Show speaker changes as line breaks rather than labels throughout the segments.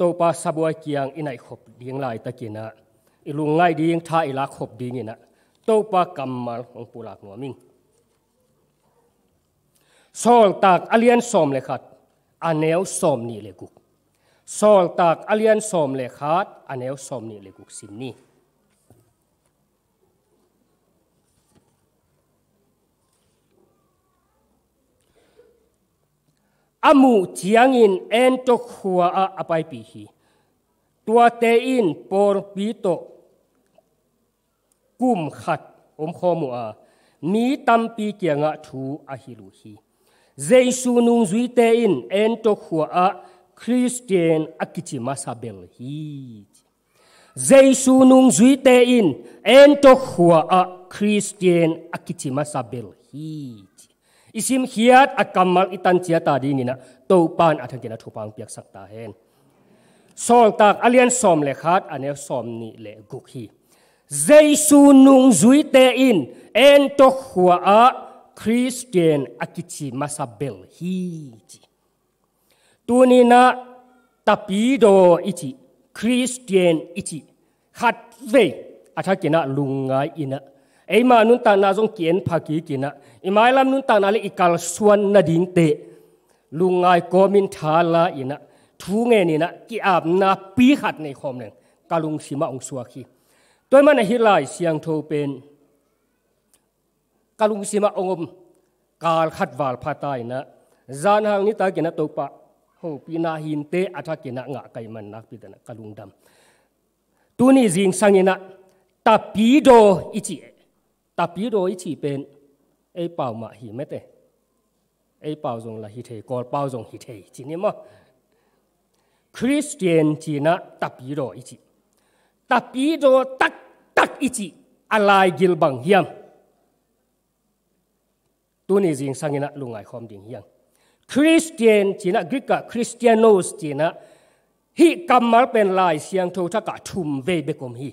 ตัวปาสบวยเกียงอินไอขบดีงลายตะกินะอิลุงไงดีงท่าอิลักขบดีงินะตัวปากรรมมาของปุลักหัวมิงสองตากอเลียนสอมเลยครับอันเนวสอมนี่เลยกุกสองตากอเลียนสอมเลยครับอันเนวสอมนี่เลยกุกสิมนี่ amu chiangin en to khua a apai pi hi tua te in por pi to kum khat om kho mu a ni tam pi kianga thu a hi lu hi jesu nung zui te in en to khua a christian akichi masabel hi jesu nung zui te in en to khua a christian akichi masabel hi อิสิมเฮียดอักกามักอิตันเจียตาดีนี่นะตัวปานอัฐกินทุปังเปียกสักตาเฮนสองตากอเลียนสอมเลขาดอันเนี้สอมนี่แหละกุกฮีเจสูนุงจุยเตอินเอ็นตกหัวอาคริสเตียนอักิจิมาซาเบลฮีจิตัวนี้นะตาปีโดอิจิคริสเตียนอิจิขัดเวอัฐกินาลุงไงอินะไอ้มานุนตานาจงเกียนผักกีกินะไอ้มาลำนุนตานาเลอีกาลส่วนนาดิงเตลุงไงก็มินทาลาอินะทูเงนี่นะกี่อาบนาปีขัดในคอมหนึ่งกาลุงสิมาองสวคีตัวมันในฮิลายเสียงโทเป็นกาลุงสิมาองมกาลขัดวาลพาตายนะจานหางนี้ตากินะตัวปะโหปีนาหินเตอัฐกินะงะไกมันนักพิจารณากาลุงดำตัวนี้จริงสังเนะตาปีโดอิจิตีโยไออจเป็น达比罗伊ม边，A 包嘛起没得，A 包用了起提，高包用起提，今天嘛，Christian 只那达比罗伊起，达比罗达达伊起，阿คริสเตีียนนจ่ะตักกกตตัััไออจีีะริลบงเฮยมวนี้จริงสังเกตลุงไอความดิ่งยังคริสเตียนจีน่ะกรีกะคริสเตียนโนสจีน่ะฮิกรรมมาเป็นลายเสียงโทรทัศน์ทุ่มเวเบกมฮี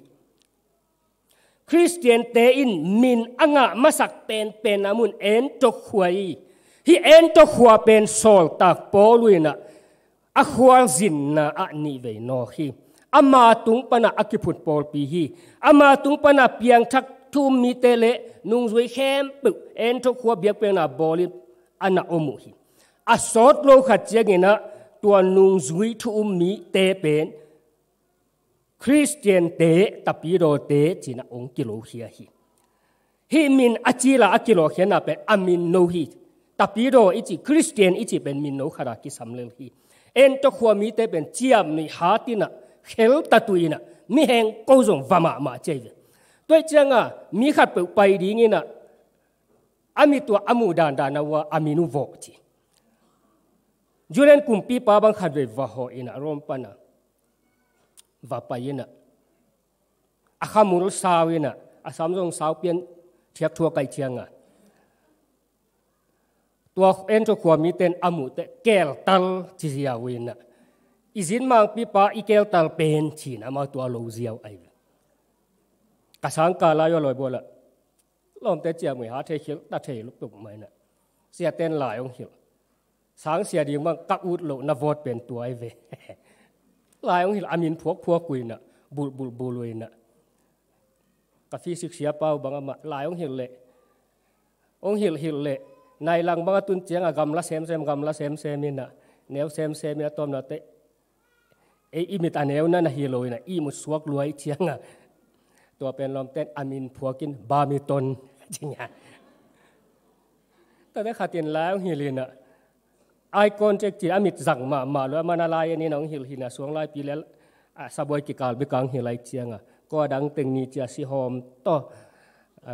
คริสเตียนเตอินมินอ่างะมาสักเป็นเป็นอามุนเอ็นตกหวยฮีเอ็นตกหัวเป็นโซลตักโปลุยนะอะหัวจินนะอันนี้เวนอฮีอามาตุงปนะอักิพุดปอลปีฮีอามาตุงปนะเปียงทักทุมมีเตเลนุงสวยแคมปุกเอ็นตกหัวเบียกเป็นอาบอลิอันนาอมุฮีอาสอดโลขัดเจงนะตัวนุงสวยทุมมีเตเป็น Christian tế tapi đồ tế chỉ là ông kilo hiya hi. Hi min achi là akilo hiya na pe amin no hi. Tapi đồ ichi Christian ichi ben min no khara ki samlel hi. En to khua mi te ben chiam ni ha ti na khel ta tu ina mi heng ko zong va ma ma che vi. Toi chang a mi khat pe pai ding ina ami tu amu dan dan wa aminu vo chi. Julen kumpi pa bang khadwe va ho ina rom pa วาไปยินะอาคามุลสาวินะอาสามจงสาวเปียนเทียบทัวไกเชียงอะตัวเอ็นจะขวามีเต็นอมุเตเกลตัลที่เสียวินะอีจินมังปีปาอีเกลตัลเป็นชีนะมาตัวโลเซียวไอ้กระสังกาลายลอยบัวละลอมเตจียมหาเทคิลตาเทลุกตุกไม่น่ะเสียเต็นหลายองค์หิวสังเสียดีมั่งกักอุดโลนวอดเป็นตัวไอ้เวลายองค์หอามินพวกพวกุยนะบุบุบุลยนะกะฟีสิกเสียเป้าบางอามะลายองค์เหลเละองค์หลเหลเละในลังบางตุนเจียงอากำละเซมเซมกำละเซมเซมินะแนวเซมเซมินะตอมนาเตเอออิมิตาแนวนั้นเฮโรยน่ะอีมุสวกรวยเชียงอ่ะตัวเป็นลมเต้นอามินพวกกินบามิตนจริงอ่ะแต่ได้ขาดเตียนแล้วเฮลีน่ะไอคอนเจ็ดจีอามิตสั่งมามาแล้วมานาลายอันนี้น้องฮิลฮินาสวงลายปีแล้วสบายกิการไปกลางฮิลไลเชียงอ่ะก็ดังตึงนี้จะสิหอมต่อ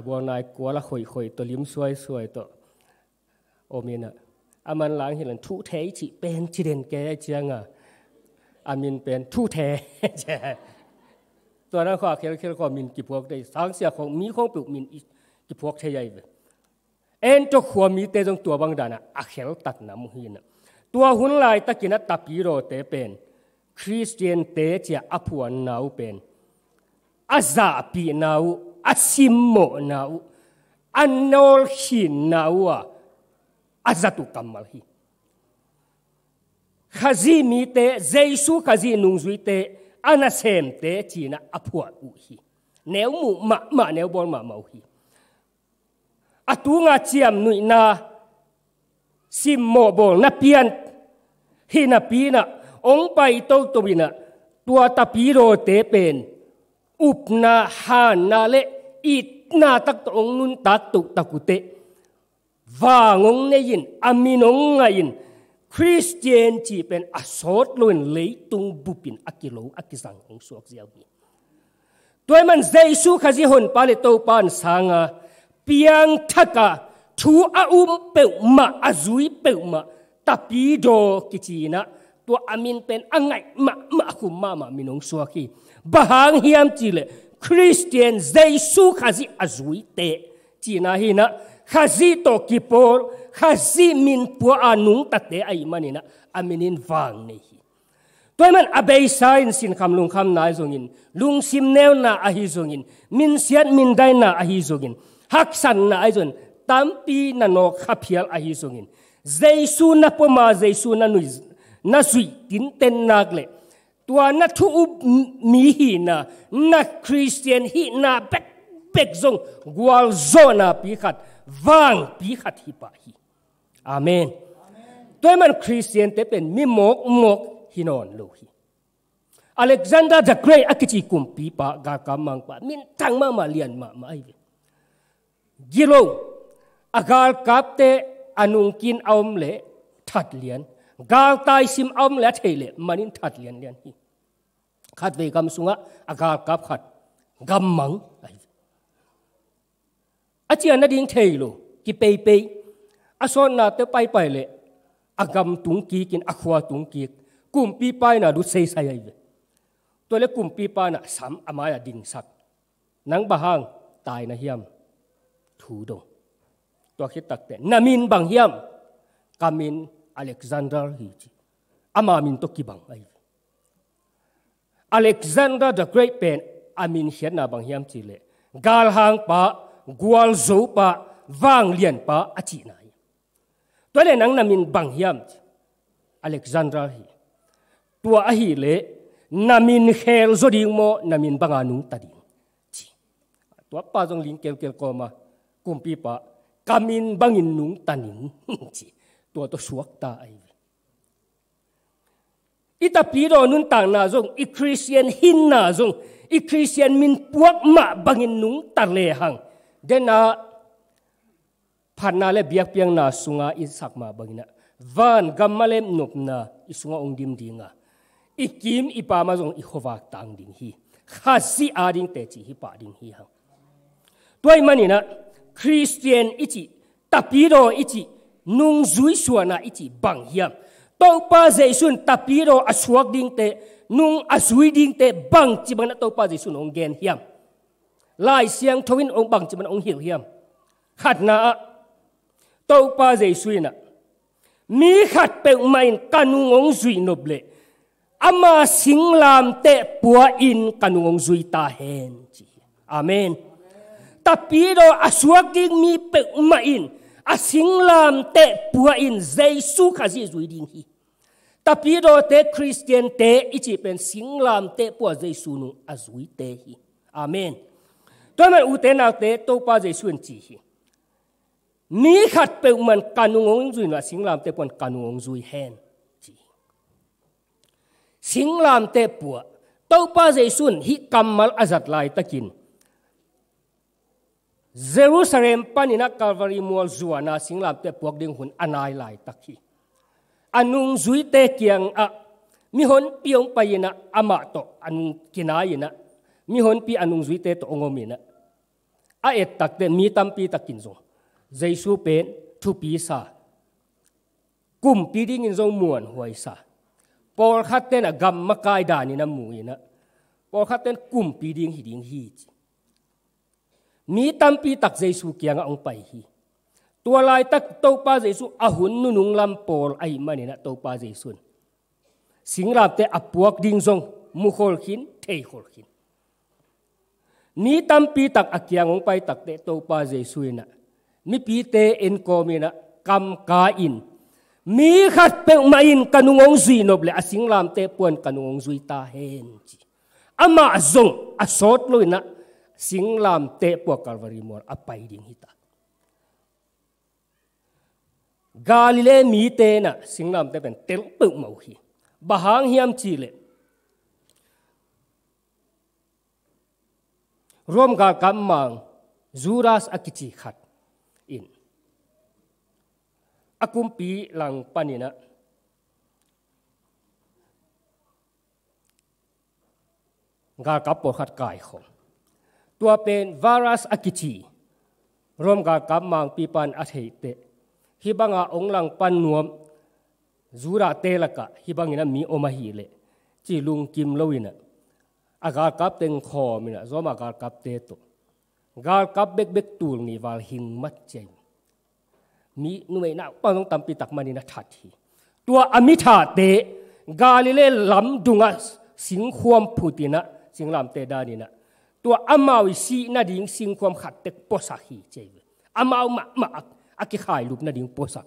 บัวนายกัวละข่อยข่อยตัวลิ้มสวยสวยต่อโอเมนอ่ะอามันหลางฮิลันทุเทียจิเป็นจีเด่นแก่เชียงอ่ะอามินเป็นทุเทจยตัวนั้นข้าเคลเคลก็มินกิพวกได้สังเสียของมีของปลุกมินกิพวกใช่ใหญ่เอ็นจะขวามีเตตรงตัวบางดานะอะเคลตัดน้ำฮีนอ่ะตัวหุ่นลายตะกินตับยีโรเตเป็นคริสเตียนเตจะอภวนนาวเป็นอาซาปีนาวอาซิมโมนาวอันนอลหินนาวอาซาตุกัมมัลฮีขจีมีเตเจสุขจีนุงจุยเตอันเซมเตจีนะอภวอุฮีแนวมุมะมะแนวบอลมะมาฮีอตุงาเจียมนุยนาสิมโมบงนับเพียนฮินับปีนะองไปโตตัวินะตัวตะปีโรเตเป็น อุปนาฮานาเลอิีนาตักตองนุนตัดตุกตะกุเตว่างงเนยินอามินงไงยินคริสเตียนจีเป็นอสอดลุนเลยตุงบุปินอักิโลอักิสังองสวกเจียบีตัวมันเจสุขจิหนปาเลโตปานสังอาเพียงทักกา thu a um peu ma a zui peu ma ta pi do cái chi na to amin pen angai ma ma khu ma ma minong so ki bahang hiam chi le christian jesu khazi a zui te chi na hi na khazi to ki por khazi min pu anung ta te ai mà manina aminin vàng nè hi tôi mình abe sai xin kham lung kham nai zongin lung sim neo na ahi zongin min siat min dai na ahi zongin hak san na ai zon ตามปีนันโอขับเฮียลอาฮิสงินเจซูนับมาเจซูนันนุยนัสุยตินเต็นนักเลตัวนัทุอบมีฮีนานักคริสเตียนฮีนาเบกเบกซงกวาลโซนาปีขัดวังปีขัดฮิปาฮีอาเมนตัวมันคริสเตียนเตเป็นมิหมกหมกฮินอนโลฮีอเล็กซานเดอร์เดอะเกรย์อคิจิคุมปีปากากามังปามินตังมามาเลียนมามาไอเวกิโลอากาลกับเตอนุกินอมเลทัดเลียนกาลตายซิมอมและเทเลมันินทัดเลียนเลียนฮีขัดเวกมสุงะอากาลกับขัดกำมังอาจารย์นดิ่งเทโลกิเปเปอาสอนนาเตไปไปเลยอากำตุงกีกินอควาตุงกีกกุมปีไปน่ะดูเซใส่เลยตัวเล็กกุมปีไปน่ะสามอามายดิ่งสักนังบะฮังตายนะเฮียมถูดงตัวคิดตักเป็นนามินบางเฮียมกามินอเล็กซานดร์ฮีจีอามามินตกิบังไออเล็กซานดร์ the great เป็นอามินเฮียนาบางเฮียมจีเลกาลหางปะกวลโซปะว่างเลียนปะอจีนายตัวเลนังนามินบางเฮียมอเล็กซานดร์ฮีตัวอหีเลนามินเฮลโซดิงโมนามินบางานุงตัดิงตัวป้าจงลิงเกลเกลกอมากุมปีปะกามินบังอินนุงตันินจีตัวตัวสวกตาไออิตาปีโรนุนต่างนาจงอิคริสเตียนหินนาจงอิคริสเตียนมินพวกมาบังอินนุงตาเลหังเดนาพานนาเลเบียกเพียงนาสุงาอิสักมาบังอินะวันกัมมาเลมนุปนาอิสุงาองดิมดิงาอิกิมอิปามาจงอิขวากตางดิงฮีข้าศีอาดิงเตจิฮิปาดิงฮีหังด้วยมันนี่นะ Christian ichi tapiro ichi nung zui suana ichi bang hiam to pa jaisun tapiro aswak ding te nung azui ding te bang chi bang to pa jaisun ong gen hiam lai siang thoin ong bang chi bang ong hiu hiam khat na to pa jaisuina mi khat pe main kanung ong zui nop le ama singlam te pua in kanung ong zui ta hen chi amen tapi do asuak ding mi pe ma in asing lam te bua in jesu kha ji zui đi. hi tapi do te christian te ichi pen sing lam te bua jesu nu azui te hi amen tôi mà u tế nào tế tôi pa dây xuyên chỉ hi ní khát bèo mình canu ngóng duy là sinh làm tế quần canu ngóng duy hen chỉ Sinh làm tế bùa tôi pa dây xuyên hi cầm mal giật lại ta kín Jerusalem panina Calvary mua zua mual zuana singlam te puak ding hun anai lai takhi. Anung zui te kiang a mi hon piong payina ama to anung kinayina mi hon pi anung zui te to ongomina. A et tak te mi tam pi takin zong. Jesus pen thu pi sa. Kum pi ding in zong muan huai sa. Por khaten a gam makai dani na muina. Por khaten kum pi ding hi ding hi chi ni tampi tak Jesu kianga ong pai hi tua lai tak to pa Jesu ahun nu nung lam pol ai mani na to pa Jesu singrap te apuak ding song mu khol khin thei khol khin ni tampi tak akiang ong pai tak te to pa Jesu na mi pi te en ko mi na kam ka in mi khat pe mai in kanungong zui noble asing lam te puan kanungong zui ta hen chi ama zong asot loina sing lam te po calvary mi te na sing lam te pen tel pu bahang hiam chi le rom zuras akichi khat in akumpi lang panina ga kapo khat kai khong ตัวเป็นวารัสอกิจีรวมกับกำมังปีปันอเทเตฮิบังอาองหลังปันนวมจูราเตลกะฮิบังอินมีโอมาฮีเลจีลุงกิมลวินะอากาศกับเต็งคอมินะจอมอากาศกับเตโตกาลกับเบกเบกตูลนี่วาลหิงมัดเจมมีนุ่มนกป้าต้องตำปีตักมันนี่นะทัดทีตัวอมิธาเตกาลิเลลำดุงัสิงควมผูตินะสิงลำเตดานี่นะตัวอามาวิสีนาดิ่งสิงความขัดเต็กปสักฮีเจวอามาอมามาอักขายลูปนาดิ่งปสัก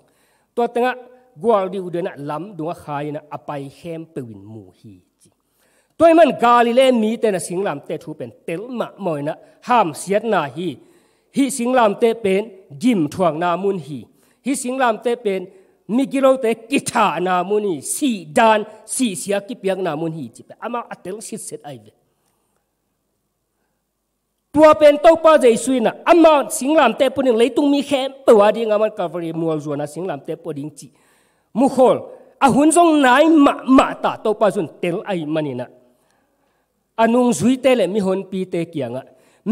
ตัวตง้กวาดิวเดนะล้ำดวงขายนะอภัยเข้มเปวินมูฮีจิตัวมันกาลิเลมีแต่นะสิงลำเตทูเป็นเตลมะมอยนะห้ามเสียดนาฮีฮีสิงลำเตเป็นยิมทวงนามุนฮีฮีสิงลำเตเป็นมีกิโลเตกิชานามุนีสีดานสีเสียกิเปียงนามุนฮีจิเปอามาอัตเตลสิเสตไอเวตัวเป็นตกป้าใจสุยนะอามาสิงลำเตปนิ่งเลยตุงมีแค่ตัวดีงามันกาฟรีมัวจวนะสิงลำเตปดิ่งจีมุขอลอาหุ่นทรงนายมามาตาตกป้าสุนเตลไอมันนี่นะอานุงสุยเตเลมีหุ่นปีเตเกียงอ่ะ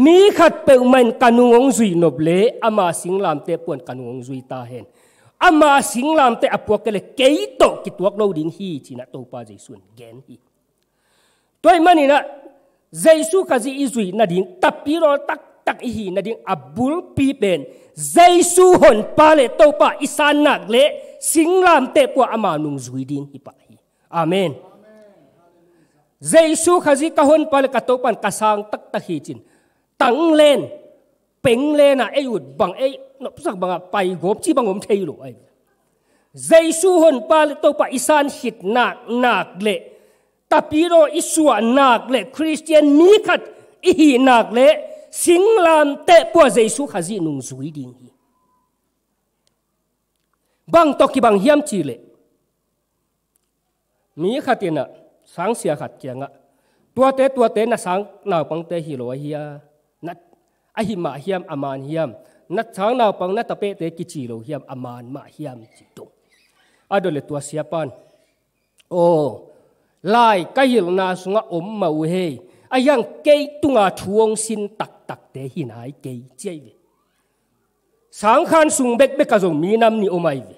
มีขัดเปิลมันกันุงสุยนบเลอามาสิงลำเตปวนกันุงสุยตาเห็นอามาสิงลำเตอปวกเลยเกยโตกิตวกเราดิ่งฮีจีนะตกป้าใจสุนแกนฮีตัวมันนี่นะ Giêsu kazi izui na ding tapiro tak tak ihi na ding abul pi ben Giêsu hon pa le to pa isan nak le singlam te pu ama nung zui din hi pa hi amen Giêsu kazi ka hon pa le ka to pan kasang tak tak hi chin tang len peng à, len na ayut bang ai no sak bang pai à, gop chi bang om thei lo ai Giêsu hon pa le to pa isan hit nak nak le ตาปีโรอิสวนักเลคริสเตียนมีขัดอีนักเลสิงลามเตะปัวใจสุขจีนุงสุยดิงบังตอกีบังเฮียมจีเลมีขัดเนะสังเสียขัดเจียงะตัวเตะตัวเตะนะสังนาวปังเตะฮิโลเฮียนัดอหิมาเฮียมอามานเฮียมนัดสังนาวปังนัดตะเปเตะกิจิโรเฮียมอามานมาเฮียมจิตุอดเลตัวเสียปันโอ้ lai cái hiểu na sung a om ma u ai a yang ke tung a chuông xin tặc tặc để hi nai ke chei ve sáng khan sung bẹt bẹt ka zong mi nam ni omai ve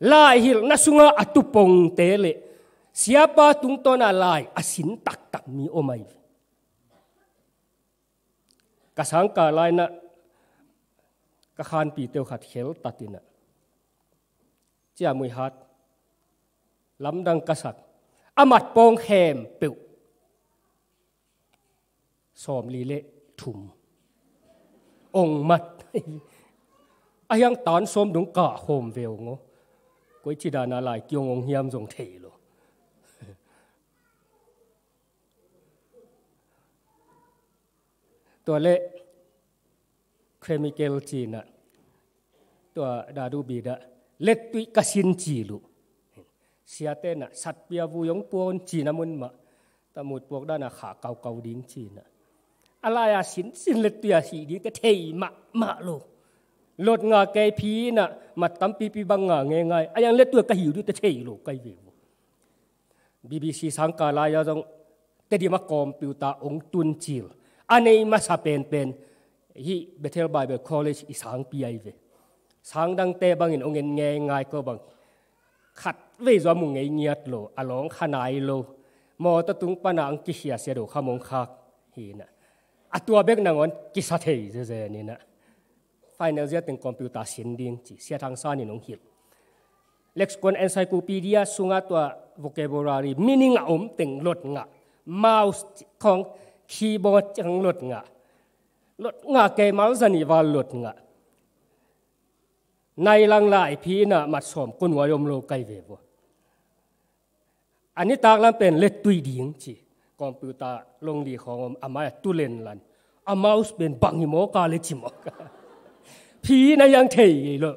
lai hiểu na sung a atu pong te le siapa tung to na lai a à xin tặc tặc mi omai ve ka sáng ka lai na ka khan pi teo khat khel tatina chia mui hát, lam dang ka sạc อมัดปองแหมเปิวสอมลีเละถุมองมัดอายังตอนสมดุงกะโฮมเวลงก๋วยจิดานาลายเกียงองเฮียมจงเทโลตัวเละเครมิเกลจีนะตัวดาดูบีดะเล็ดตุยกสินจีลุเสียเต้นอ่ะสัตว์เปียวูยงปวนจีนมุนมะตะมุดพวกด้านอ่ะขาเกาเกาดิ้งจีนอ่ะอะไรอ่ะสินสินเลตียสีดีก็เทยมะมะโลลดงาแกพีน่ะมาตั้มปีปีบังงาไงไงอายังเลตัวก็หิวด้วยแต่เทยโลก็หิวบีบีซีสังกาลายาจงเตดีมากอมปิวตาองตุนจิลอันนี้มาสาเป็นเป็นฮีเบเทลไบเบิลคอลเลจอีสังปีไอเวสังดังเตบังอินองเงินไงไงก็บังขัดวิจารมุงเงียดโลอลองขนาดโลมอตตุงปนังกิเชียเสดุขมงคักฮีนะอัตัวเบกนังอนกิสัทยฮเจเจนี่นะไฟายนัลเจตึงคอมพิวเตอร์สินดิงจีเสียทางซ้านี่น้องฮิลเล็กส์คอนเอนไซคูปีเดียสุงตัววอเกบรารีมินิงอมตึงลดงะเมาส์ของคีย์บอร์ดจังลดงะลดงะเกมมาส์นี่วาลดงะในลังลายพีน่ะมัดสมกุนวายมโลไกเววอันนี้ตากลังเป็นเล็ดตุยดีงจีกอมปิวตาลงดีของอามาตุเลนลันอามาสเป็นบังหิโมกาเลจิโมกพีนะยังเทยเลย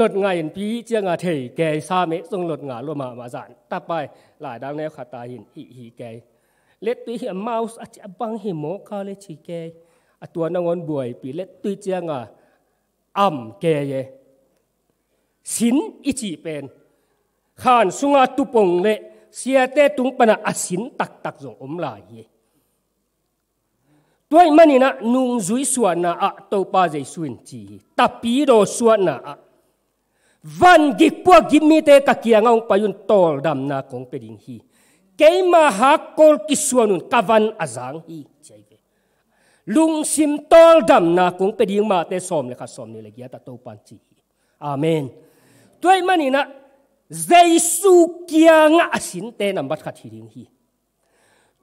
ลดงานพีเจียงอาเทยแกซาเมทรงลดงานรวมมามาจานตาไป หลายดังแนวขาตาหินอีหีแกเล็ดตุยอามาส์สอาจจะบังหิโมกาเลจิแกตัวนงอนบวยปีเล็ดตุยเจียงอา âm kê ye xin ý chỉ bền khan sunga tu pong lệ xia tê tung pana a xin tắc tắc dùng om la ye tuổi mani na nung zui suan na a tàu pa dây suin chi tapi do suan na a van gi po gi mi te takia ngang payun tol dam na kong peding hi keima ha kol kisuanun kavan azang hi chai ลุงซิมตอลดำนาคงไปดิงมาแต่สมเลยค่ะสมนี่เลยยะตตโตปันจีอาเมนด้วยมันนี่นะเยซูเกียงอสินเตนัมบัดขัดทีริงฮี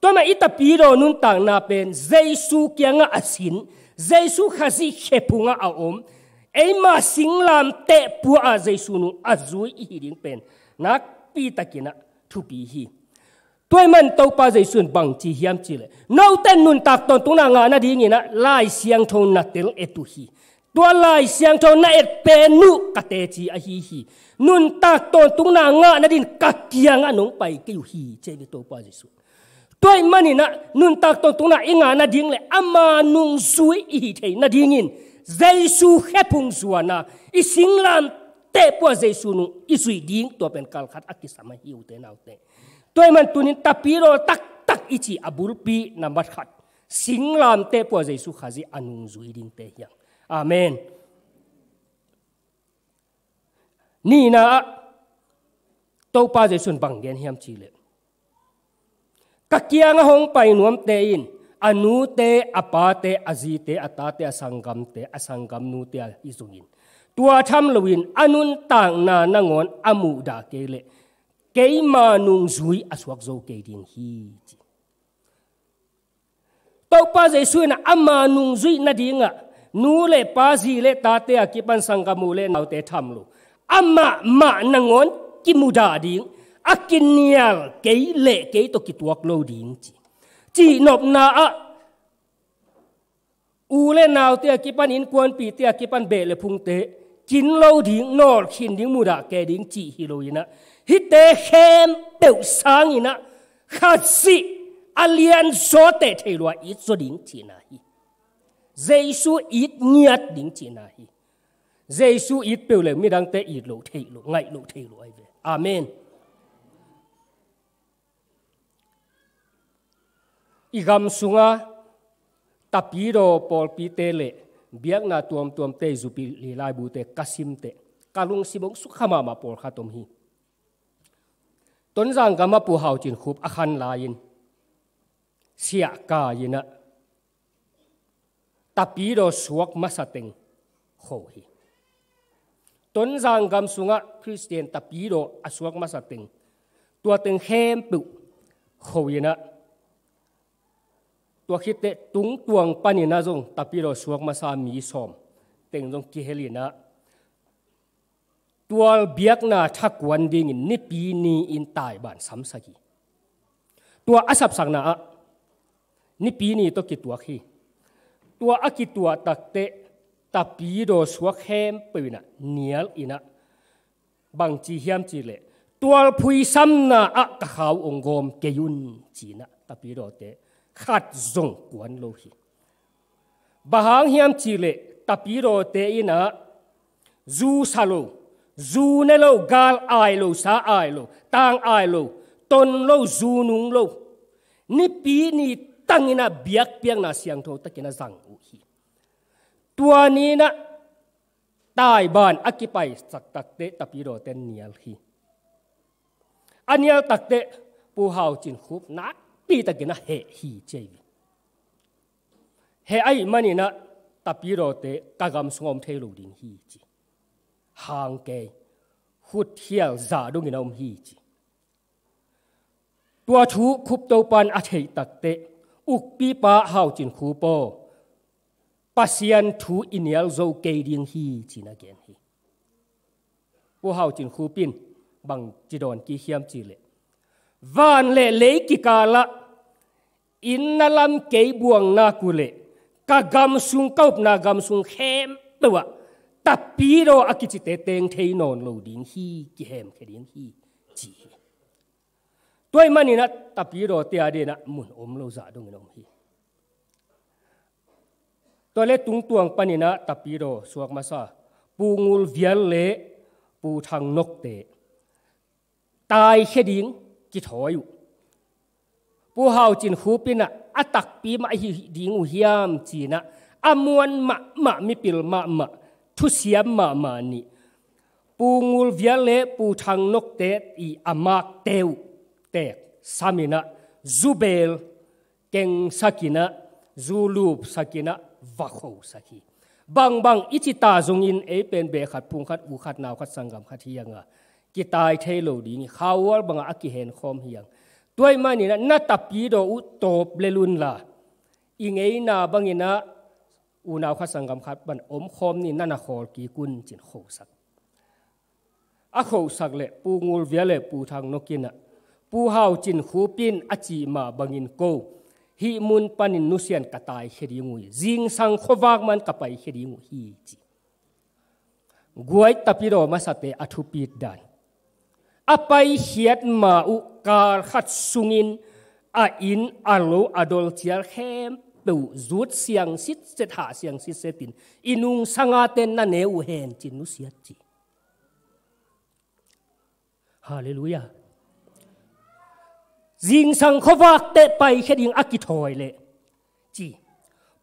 ตัวมาอิตาปีโรนุนต่างนาเป็นเยซูเกียงอสินเยซูขจิเขปุงอาอมไอมาสิงลามเตปัวเยซูนุอาจุยอีริงเป็น นักปีตะกินะทุปีฮีตัวมันตัวป้าใจส่วนบังจีเฮียมจีเลยนอกเต้นนุนตักตอนตุนางานาดีงี้นะลายเสียงทงนาเตลเอตุฮีตัวลายเสียงทงนาเอตเปนุกเตจีอฮีฮีนุนตักตอนตุนางานาดินกักเกียงอันนงไปกิวฮีเจนิตัวป้าใจส่วนตัวมันนี่นะนุนตักตอนตุนาอิงานาดิ้งเลยอามานุงซุยอีเทนาดิ้งินใจสูเฮพุงสวนะอีสิงลัมเตปัวเจสูนุอีสุยดิ้งตัวเป็นกาลขัดอักิสมาฮิวเตนเอาเตตัวมันตุนินตะปีโรตักตักอิจิอบุลปีนัมบัดขัดสิงลามเตปัวเจสุขาจิอนุงจุยดินเตียงอาเมนนี่นะตัวป้าเยซนบางเดียนเฮียมจีเลกักเกียงหงไปนวมเตอินอนุเตอปาเตอจีเตอตาเตอสังกัมเตอสังกัมนูเตอิสุงินตัวทำลวินอนุนต่างนานงอนอมูดาเกเล cái mà nung zui a suak zo ke ding hi chi to pa je su na mà nung zui na dinga nu lệ pa ji lệ ta te a ki pan sang ka mu le te tham lu ama mà na ngon ki mu da ding a kin nial ke le ke to ki tuak lâu ding chỉ chỉ nộp na a u le nau te a in kwan pi te a ki pan be le phung te ding nor khin ding mu da ding chi hi lo ina hi te hem teu sang ina kha si alian so te thei lo i so ding chi na hi jesu ít niat ding chỉ na hi jesu ít biểu le mi dang te ít lộ thei lộ ngay lộ thei lộ ai ve amen igam sunga tapiro polpi tele te biak na tuam tuam te zupi li lai bu te kasim te kalung sibong sukhama ma pol khatom hi ต้นร่างกามาปูเฮาจินคูบอาคันลายินเสียกายินะตาปีโดสวกมาสติงโหฮีต้นร่างกมสุงะคริสเตียนตาปีโดอสวกมาสติงตัวตึงเข้มปุโคยินะ ตัวคิดเตตุงตวงปันินาจงตาปีโดสวกมาสามีสอมเต็งจงกิเฮลินะ tual biak na thakwan ding in nipi ni ban sam sagi tua asap sang na nipi ni to ki tua khi tua aki tua takte tapi do suak hem pina nial ina bang chi hiam chi le tual phui sam na a ka khaw ongom keyun chi na tapi do te khat zong kwan lo hi bahang hiam chi le tapi do te ina zu salo zu ne lo gal ai lo sa ai lo tang ai lo ton lo zu nung lo ni pi ni tang ina biak piang na siang tho takina zang u hi tua ni na tai ban akipai sak tak te tapi ro ten nial hi anial tak te pu hao chin khup na pi ta takina he hi chei he ai mani na tapi ro te kagam sngom thelo din hi chi hàng kề hút hiểu giả đúng nghìn ông hi chỉ tua chú khúc tàu pan a thể tắc tệ uk pi pa hào chín khu po pasian in inial zô kê điên hi chỉ na gen hi u hào chín khu pin bằng chỉ đòn kỳ hiểm chỉ lệ van lệ lấy kỳ cả lạ in na lam kê buông na cụ lệ ka gam sung kaup na gam sung khem tua ta pi ro a ki chi te teng thei non lo ding hi ki hem ke ding hi chi toy mani na ta pi ro te ade na mun om lo za dong nom hi to le tung tuang pani na ta pi ro suak ma sa pu ngul vial le pu thang nok te tai khe ding ki thoi u pu hau chin khu pina atak pi ma hi ding u hiam chi na amon ma ma mi pil ma ma ทุเสียมมามานี่ปูงูลวิเลปูทางนกเตะอีอามากเตวเตกสามินะจูเบลเก่งสักินะจูลูบสักินะวักโฮสักีบางบางอิจิตาจงอินเอเป็นเบขัดพุงขัดอูขัดนาวขัดสังกัมขัดเฮียงอ่ะกิตายเทโลดีนี่เขาว่าบางอักิเห็นคอมเฮียงด้วยมานี่นะนัตตปีโดอุตโตเเลลุนลาะอิงเอนาบางอินะอุณาวสังกำขัดบันอมคมนี่นั่นขอกีกุนจินโขสักอะโขสักเลปูงูเวียเลปูทางนกินะปูเฮาจินคูปินอจีมาบังินโกฮีมุนปันินนุเซียนกตายเฮดีงุยจิงสังขวากมันกัะไปเฮดีงุฮีจีกวยตะปิโรมาสเตอทุปีดดันอไปเฮียดมาอุกาขัดสุงินอาอินอาโลอดอลเจียร์เข้ม peu zuot siang sit set ha siang sit setin inung sanga ten na neu hen chin nu siat chi hallelujah jing sang khowak te pai kheding akithoi le chi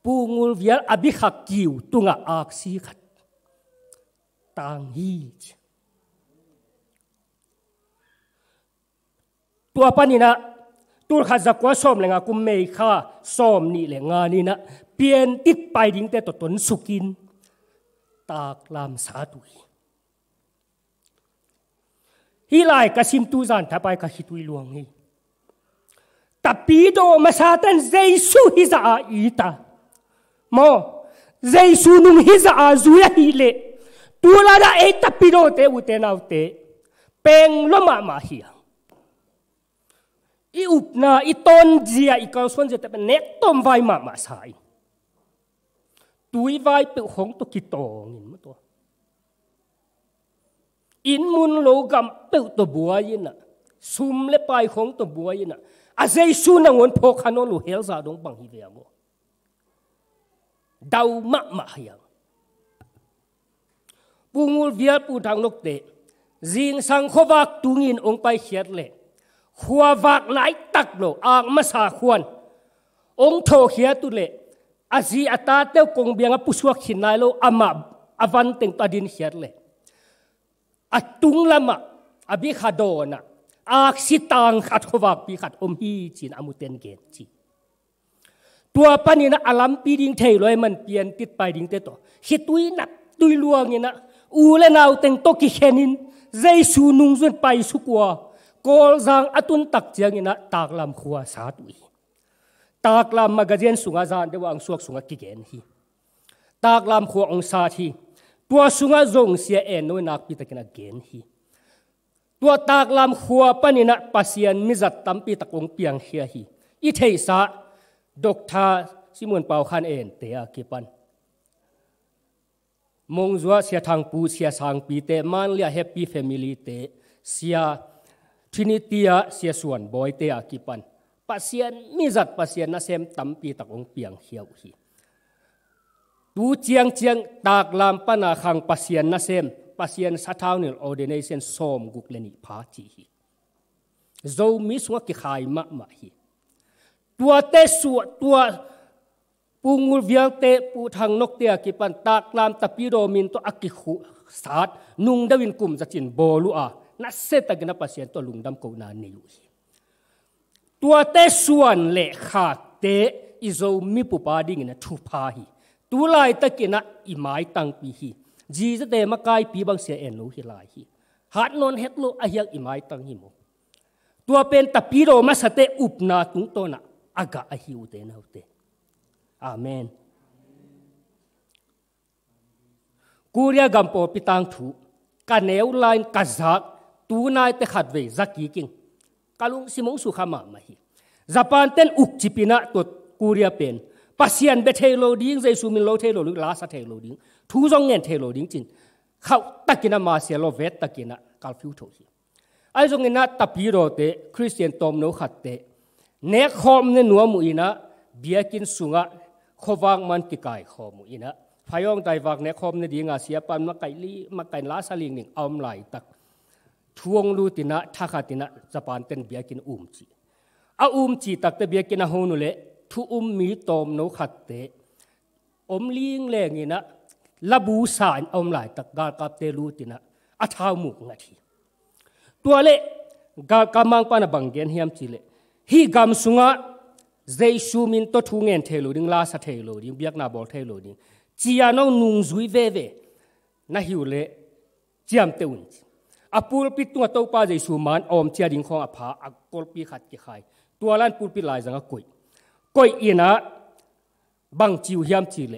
pungul vial abi khak kiu tunga ak si khat tang hi tua panina ตัวขาดจากว่าส้มเลยงากุมเมฆาส้มนี่แหละงานี่นะเปลี่ยนติดไปดิ้งแต่ตัวตนสุกินตากลามสาดุยฮิไลกซิมตูจันทับไปกะฮิตุยลวงนีตปีโดมาซาตันเจสูฮิซาอีตาโมเจสูนุมฮิซาจูยฮิเลตัวลาดาเอตปีโดเตอุเตนาวเตเปงลมามาฮิยอีอุบนาอีตนเจียอีกาวส่วนเจแต่เป็นเนตต้มไวมามาสายตุยไวเปิองตุกิโตงินมาตัวอินมุนโลกมเปิตัวบัวยินะซุมเลปายของตัวบัวยินะอาเซซูนังวนพกฮานอลูเฮลซาดงบังฮิเวียมดาวมะมะยังปุงูเวียปูทางนกเตจิงสังขวักตุงินองไปเขียดเล่ขัววากหลายตักโลอางมาสาควรองโทเขียตุเลอาจีอัตาเต้ากงเบียงอปุสวกขินนายโลอามาอาวันเต็งตัดินเขียเลยอัตุงละมะอบิขาโดนะอาสิตังขัดขวากปีขัด อมฮีจินอมุเตนเกนจีตัวปนีนะอลัมปีดิงเทลอยมันเปลี่ยนติดไปดิงเตโตคิดตุยนักตุยลวงนี่นะอูเลนาวเต็งโตกิเคนิน เจสูนุงจนไปสุกัว kol zang atun tak chiang ina tak lam khuwa sa tu tak lam magazine sunga zan dewa ang suak sunga kigen hi tak lam khuwa ong sa hi tua sunga zong sia en noi nak pi takina gen hi tua tak lam khuwa panina pasian mizat pi takong piang hi hi i thei sa doctor simon pau khan en te a kipan mong zua sia thang pu sia sang pi te man lia happy family te sia ทินีิเตียเสียส่วนบอยเตียกิปันปะเซียนมีจัดปะเซียนนะเซมตำปีตักองเปียงเขียวหีดูเจียงเจียงตากลามปนาคังปะเซียนนะเซมปะเซียนสะทาวนิลออเดเนเซนสอมกุกเลนิพาจีหี zo mi suwa k า khai ma ma hi tua te su tua pungul viang te pu thang nok te ki p a า tak lam tapi ro m i ั to akki khu sat nung dawin kum za chin bolu a นัเซตกนับเสียตัวลุงดำกูนานิยุยตัวเตสวนเลขาเตอีโซมิปุปาดิงนะทุพาหีตัวลายตะกินะอีไมยตังปีหีจีจะเตมากายปีบางเสียเอนโนฮิลายหีฮัดนนเฮตโลอายักอีไมยตังหโมตัวเป็นตะพีโรมาสเตอุปนาตุงตนะอากาอหิอุเตนะอุเตอามนกูเรียกกัมปอปิตังถูกันเอวไลน์กะจักตูนายเตขัดเวจักกีกิงกาลุงสิมงสุขามามาฮีญี่ปุ่นเต้นอุกจิปินะตัวกูเรียเป็นปัสยนเบเทโลดิ้งใจซูมินโลเทโลลุลาสเทโลดิ้งทูจงเงินเทโลดิ้งจิน เขาตะกินะมาเสียโลเวตตะกินะกาลฟิวโตฮีไอ้จงเงินนะตะปีโรเตคริสเตียนตอมโนขัดเตเนคคอมเนนัวมุอินะเบียกินสุงะขวางมันกิกายคอมุอินะพายองไตวากเนคคอมเนดีงาเสียปันมาไกลีมาไกลลาสลิงหนึ่งอมไหลตัก thuang lu tina thakha tina japan ten biakin um chi a um chi takte biakin ho honu le thu um mi tom no khat te om ling le ngina labu san om lai tak gal kap te lu tina a thau mu nga thi tua le ga na pana gen hiam chi le hi gam sunga jaisu min to thu ngen thelo ding la sa thelo ding biak na bol thelo ding chia no nung zui ve ve na hiu le chiam te un chi อปูลปิดตัวเต้าป้าใจสูมานอมเชียดิงของอภาอกลปีขัดกิขายตัวล้านปูลปิดลายสังกุยกุยอีนะบังจิวเฮียมจีเล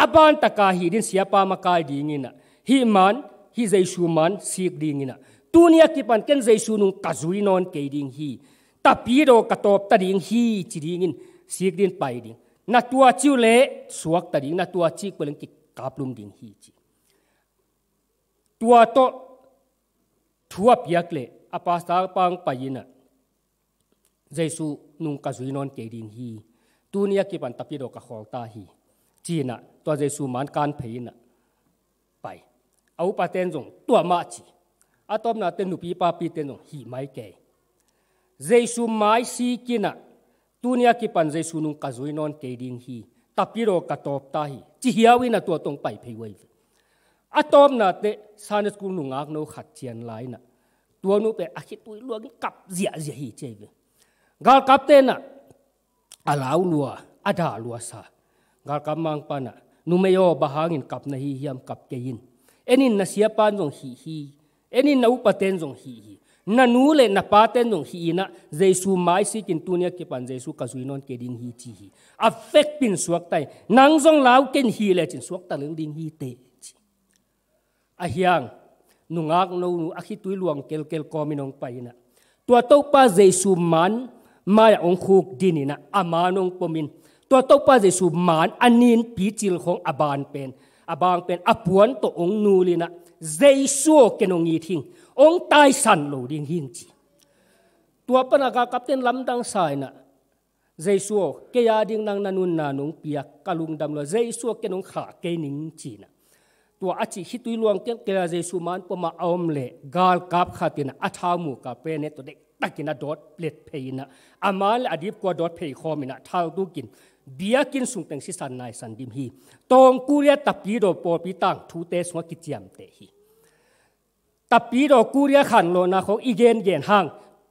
อับานตะกาฮีดินเสียปามากายดีงินะฮีมันฮีใจสูมันสีกดีงินะตัวนี้กิปันเกันใจสูนุงกะจุยนอนเกดิงฮีตาปีโดกระตอบตะดิงฮีจีดิงินสีกดินไปดิงนาตัวจิวเลสวกตะดิงนาตัวจิกเปลงกิกาปลุมดิงฮีจีตัวโตทัวเยีกเลยอาปาสตาปังไปยินะเจสุนุงกจุยนอนเกดินฮีตูเนียกิปันตะพิโดกะของตาฮีจีนะตัวเจสุมันการเพยินะไปเอาปาเตนจงตัวมาจีอาตอมนาเตนุปีปาปีเตนงฮีไม่เกเจสุไม่สีกินะตูเนียกิปันเจสุนุงกจุยนอนเกดิงฮีตะปิโดกะตอบตาฮีจีเฮียวินะตัวตรงไปเพยไว้ atom na te san school nu ngak no khat chian lai na tua nu pe akhi tui luang kap zia zia hi che ve gal kap te na alau lua ada lua sa gal kap mang pa na nu me yo in kap na hi hiam kap ke yin enin na sia pan jong hi hi enin na upaten jong hi hi na nu le na pa ten jong hi na jesu mai si kin tunia ke pan jesu ka zui non ke ding hi chi hi affect pin suak tai nang jong lau ken hi le chin suak ta leng ding hi te อเฮียงนุงักนูอักิตุยลวงเกลเกลกอมินองไปนะตัวโต้าป้าเจสุมันมาองคุกดินนะอามานองปมิน ตัวโต้าป้าเจสุมันอันนินปีจิลของอบานเป็น อบางเป็นอปวนตัวองนูลีนะเจสุกนองีทิงองตายสันโลดิ่งหิงจีตัวปนักกับเต้นลำดังสายนะเจสุกเกียดิ่งนางนันนุนนานุงเปียกกลุงดำลเจสุกนองขาเกนิงจีนะตัวอาชีฮิตุยลวงเตียงเกลาเจสุมันปมาอมเลกาลกาบขาตินะอาชาวมูกาเปเนตัวเด็กตักินะดอดเปลดเพยินะอามาลอดีบกว่าดอดเพยคอมินะท้าวตุกินเบียกินสุงแตงสิสันนายสันดิมฮีตองกูเรียตับปีโดปอปีตังทูเตสวกิจยมเตฮีตับปีโดกูเรียขันโลนะของอีเกนเยนหัง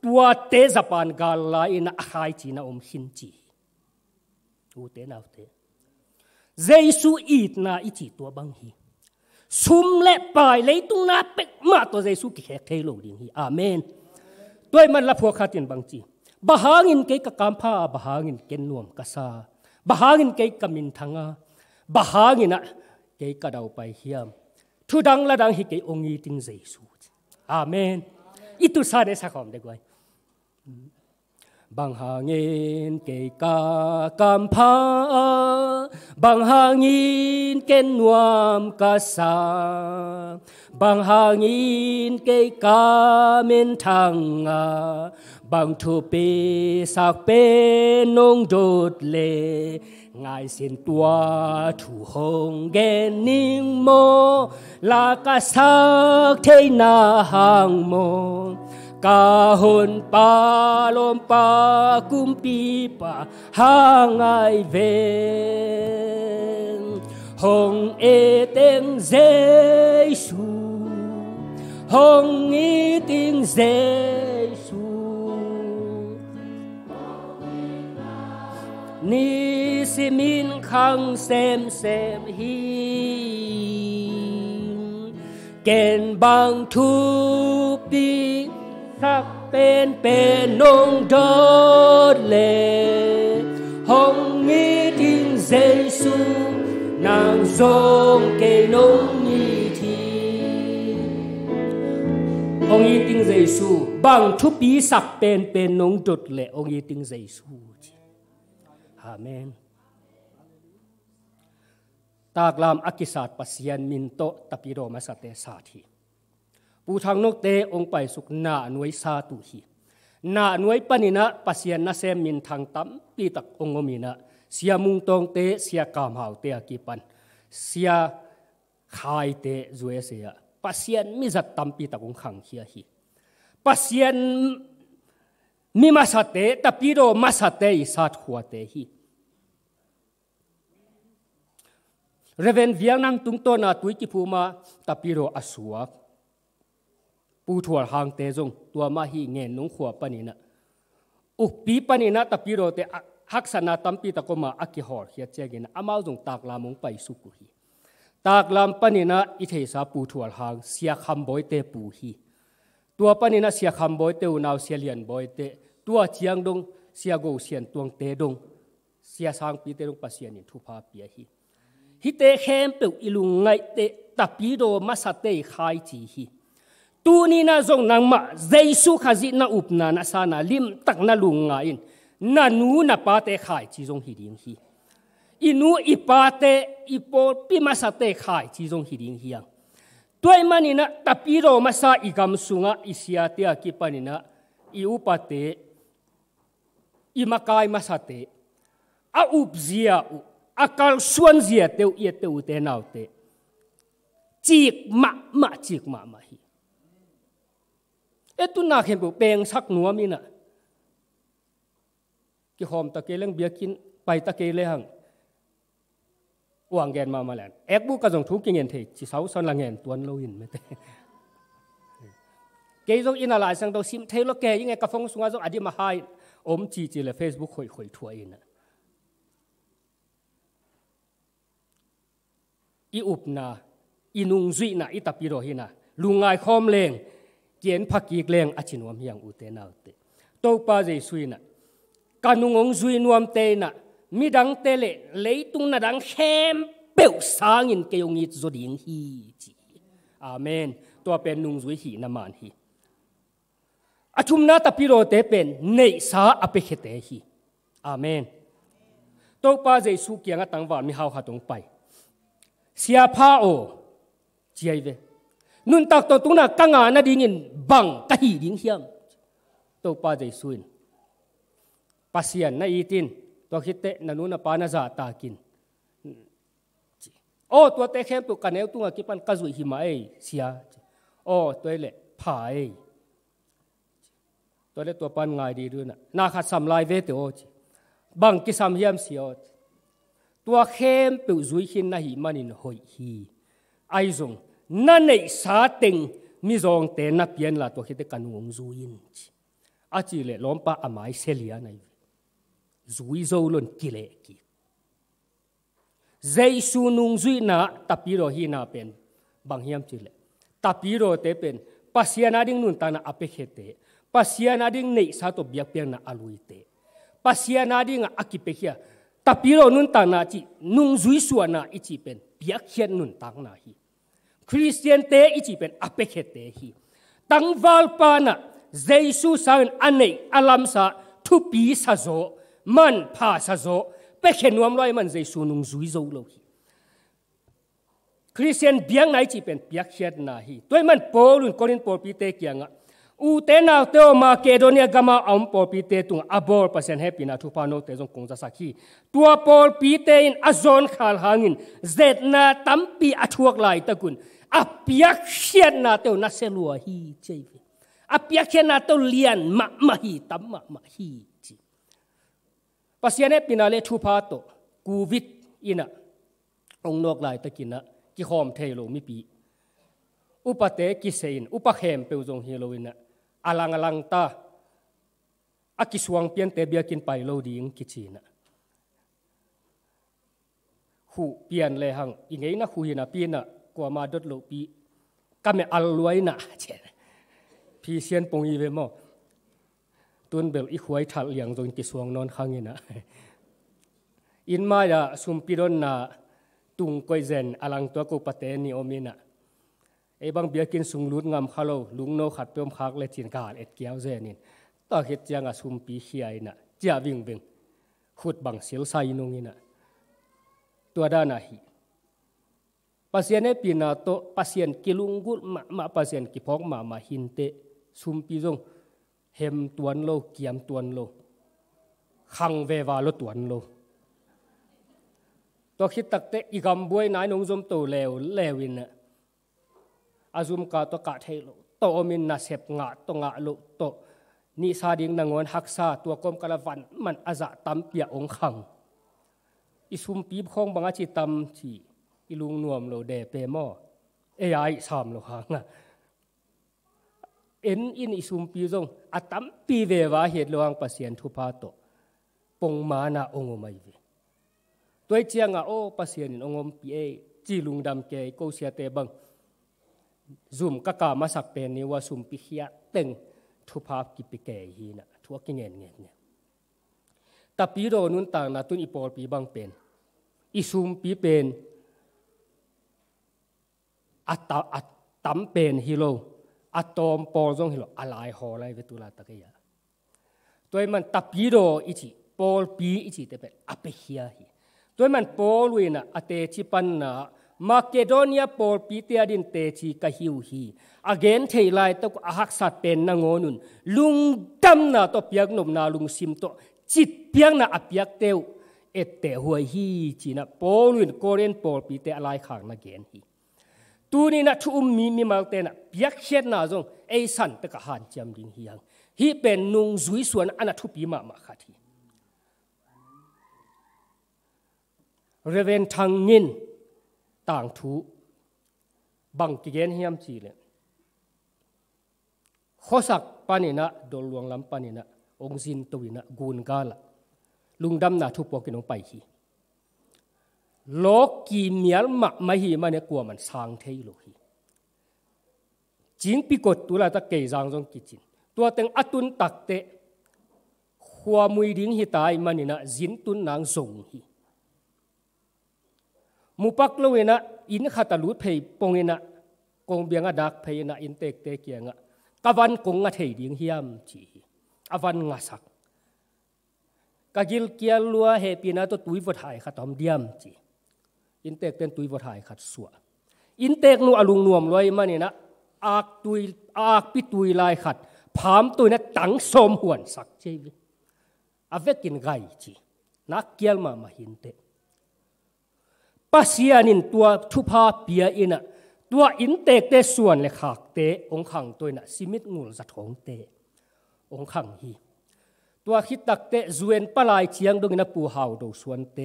ตัวเตสปานกาลไลนะอาไฮจีนะอมหินจีทูเตนาอาเตเจสุอีดนาอิจิตัวบังฮี sum le pai le tung na pe ma to jesu ki he the lo ding hi amen toy man la phua khatin bang chi bahangin ke ka kam pha bahangin ken nuam ka sa bahangin ke kamin thanga bahangina ke ka dau pai hiam thu dang la dang hi ke ongi ting jesu amen itu sa ne sa khom de gwai bằng hà nghìn kể ca cam phá bằng hà nghìn kên nuam ca sa bằng hà nghìn kể ca miền thăng à bằng thu bê sạc bê nông đột lệ ngài xin tua thu hồng ghen ninh mô là ca sắc thế na hàng mô Kahon palom pa kumpi pa hangai ven Hong eteng Jesu Hong iting e Jesu Ni simin khang xem xem hi Ken bang thu bi คับเป็นเป็นนงดดเลหงมีดิงเซสุนางทรงเกนงนีที องยีติงเซสุบางทุปีสักเป็นเป็นนงดดเลองยีติงเซซูฮาเมนตากลามอักิศาสปัสยนมินโตตปิโรมาสเตสาธีูทางนกเตองไปสุกหน้าหน่วยซาตุฮีหน้าหน่วยปนินะปัสยนนาเซมินทางตั้มปีตักองมินะเสียมุงตองเตเสียกามาวเตะกีปันเสียขายเตะจวยเสียปัสยนมิจัดตั้มปีตักองขังเฮียฮีปัสยนมิมาสเตแต่ปีโรมาสเตอิสัดหัวเตฮีเรเวนเวียงนังตุงโตนาตุยกิภูมาตปิโรอสวกปูถั่วหางเตจงตัวมาฮีเงินนุ่งขวบปนินะอุปีปนินะตะปีโรเตฮักสนาตัมปีตะกมาอักิหอรเฮียเจกินะอามาจงตากลามงไปสุกุฮีตากลามปนินะอิเทสาปูถั่วหางเสียคำบอยเตปูฮีตัวปนินะเสียคำบอยเตอุนาวเสียเลียนบอยเตตัวเจียงดงเสียโกเสียนตวงเตดงเสียสางปีเตดงปัสเซียนิทุพาเปียฮีฮิเตเข้มเปิลอิลุงไงเตตะปีโรมาสเตยไขจีฮี tu ni na zong nang ma jesu khazi na up na na sa na lim tak na lung nga in na nu na pa te khai chi zong hi ding hi inu i pa te i po pi ma sa te khai chi zong hi ding hiang tuai mani na tapiro ma sa i gam sunga i sia te a ki pani na i u pa te i ma kai ma sa te a up zia u a kal suan zia te u i te u te nau te chik ma ma chik ma ma hi เอ็ตุนาเห็นบุเปงสักหนัวมีน่ะกิหอมตะเกลังเบียกินไปตะเกเลยหังวางแกนมามาแล้วเอ็กบุกระจงทุกกิเงินเทจิเสาสอนละเงินตวนโลหินไม่เตเกยจงอินาลายสังดอซิมเทลเกยังไงกระฟงสุงาจงอดีมาไฮอมจีจีเลยเฟซบุ๊กข่อยข่อยทัวอินะอีอุบนาอินุงจุยนะอิตาปิโรหินะลุงไงคอมเลงเกียนพักกีเลงอชินวมยังอุเตนาเตโตปาเจสุยนะกานุงงสุยนวมเตนะมีดังเตเลเลยตุงนะดังเข้มเปิวสางินเกยงิจดิงฮีจีอาเมนตัวเป็นนุงสุยหีนามันฮีอาชุมนาตาพิโรเตเป็นเนสาอเปเขเตฮีอาเมนโตปาเจสุเกียงตังวามีฮาวขัดตรงไปเสียพาโอเจียเว nun tak to tuna kanga na dingin bang kahi ding hiam to pa jai suin pasian na itin to khite na nuna pa na za ta kin hmm. o oh, to te khem tu kaneu tu ki pan kazu hi ma ei sia o oh, to le pha ei to le to pan ngai di runa na kha sam lai ve te o bang ki sam hiam siot tua khem pe zui hin na hi manin hoi hi ai zong na nei sa ting mi zong te na pian la to khite kan ngong zu in a chi le lom pa amai selia nai zui zo lon kile ki zai su nung zui na tapi ro hi na pen bang hiam chi le ro te pen pasiana ding nun ta na ape khete pasiana ding nei sa to biak pian na alui te pasiana ding akipe tapi ro nun ta na chi nung zui suana ichi pen biak hian nun tang na hi คริสเตียนเตอีจีเป็นอเปเกเตฮี ตั้งวาลปานะเยซูสางอันเนอัลัมสะทุปีสะโซ มันพาสะโซ เปเขนวมลอยมันเยซูนุงซุยโซโลฮี คริสเตียนเบียงไหนจีเป็นเบียกเชียนนาฮีตัวมันโปลุนโคอินโปปีเตกียงะอูเตนาเตอมาเกโดเนียกามาอัมโปปีเตตุงอบอร์เปอร์เซนต์เฮปินาทุปานอเตจงคงจาสักีตัวโปปีเตอินอซอนคาลฮังินเจตนาตัมปีอชวกไหลตะกุน apiak hian na teu na selua hi cheive apiak hian na teu lian ma ma hi tam ma ma hi chi pasiane pinale thu pa to covid ina ong nok lai takina ki hom thelo mi pi upate ki sein upakhem pe zong hi loina alang alang ta akisuang pian te bia kin pai lo ding ki china hu pian le hang ingei na hu hina pina กว่ามาดดลูปีก็ไม่อาลวยนะเ่นพี่เซียนปงอีเวมอตุนเบลอีหวยถัดเหลียงตรงกิสวงนอนข้างนี้นะอินมาอย่าสุมปิรนนะตุงก้อยเซนอลังตัวกูปะเตนิโอมินะไอ้บางเบียกินสุงลุดงามคาโลลุงโนขัดเปิมคักเลยจินกาเอ็ดเกียวเซนินต่อเห็ดเจ้างอะุมปีเขียนะเจ้าวิ่งวิ่งขุดบังเสียวไซนุงินะตัวด้านนาฮี pasien e pinato pasien kilungul ma ma pasien kipong ma ma hinte sumpi jong hem tuan lo kiam tuan lo khang ve wa lo tuan lo to khit tak te igam buai nai nong jom to lew lewin azum ka to ka thei lo to omin na sep nga to nga lo to ni sa ding na ngon hak sa tua kom kala van man aza tam pia ong khang isum pi khong banga chi tam chi อีลุงนวมโลเดเปมอเอไอสามโลหังเอ็นอินอิซุมปีจงอตัมปีเววาเหตุลวังปเสียนทุพาโตปงมานาองมไม่เวตัวเจียงอโอปเสียนองมปีเอจีลุงดำเกยโกเสียเตบัง zoom ก็กามาสักเป็นนิวสุมปิเคียตึงทุพากิปิเกฮีนะทัวกิเงินเงินเนี่ยแต่ปีโดนุนต่างนาตุนอีปอลปีบางเป็นอีซุมปีเป็นอัตอัตตั้มเป็นฮิโลอัตอมปอจงฮิโลอะไรหอไรเวตุลาตะเกียตัวมันตับยีโดอิจิปอลปีอิจิแต่เป็นอเปเฮียฮีตัวมันปอลุยนะอเตชิปันนะมาเกโดเนียปอลปีเตียดินเตชีกะฮิวฮีอเกนเทไลตกอาหักสัตเป็นนางอนุนลุงดำนาตบยักนมนาลุงซิมโตจิตเพียงนาอับยักเตวเอเตหัวฮีจีนะปอลุยนโกเรนปอลปีเตอะไรขางนาเกนฮีตูนี่นะทุ่มมีมีมาเตนะเบียกเช็ดนาจงเอสันตะกหันจำดินเฮียงฮีเป็นนุงจุยส่วนอันทุปีมามาคาทีเรเวนทางเงินต่างทูบังกิเกนเฮียมจีเลยขอสักปานินะดลวงลำปานินะองซินตวินะกูนกาละลุงดำนาทุบวกกินองไปที lỗ kỳ miel mà mà mà này của mình sang thế lỗ hi chính bị cột tu là ta kể rằng trong kỳ chính tua atun tắc tệ khoa mùi điếng hi tai mà này dính tuân nàng dùng hi mu pak lâu na in khát lút phê bông na công biếng a đặc phê in tê tê kia ngạ cả văn cũng ngạ thấy điếng hiam chỉ à văn ngạ sắc cả gil kia lúa hệ pina to túi vật hại khát tóm điam chỉ อินเตกเป็นตุยบทายขัดสัว อินเตกนัอลุงนวมลอยมาเนี่ยนะ อากตุยอากปิตุยลายขัด ผามตุยนะตังสมหวนสักเจวิอเวกินไกจีนักเกียลมามาหินเตปัสยานินตัวชุพาเปียอินะตัวอินเตกเตส่วนเลยขากเต องขังตัวน่ะสิมิตงูสัทของเตองขังฮี ตัวคิดตักเตจวนปลายเชียงดงนะปูเฮาดูส่วนเต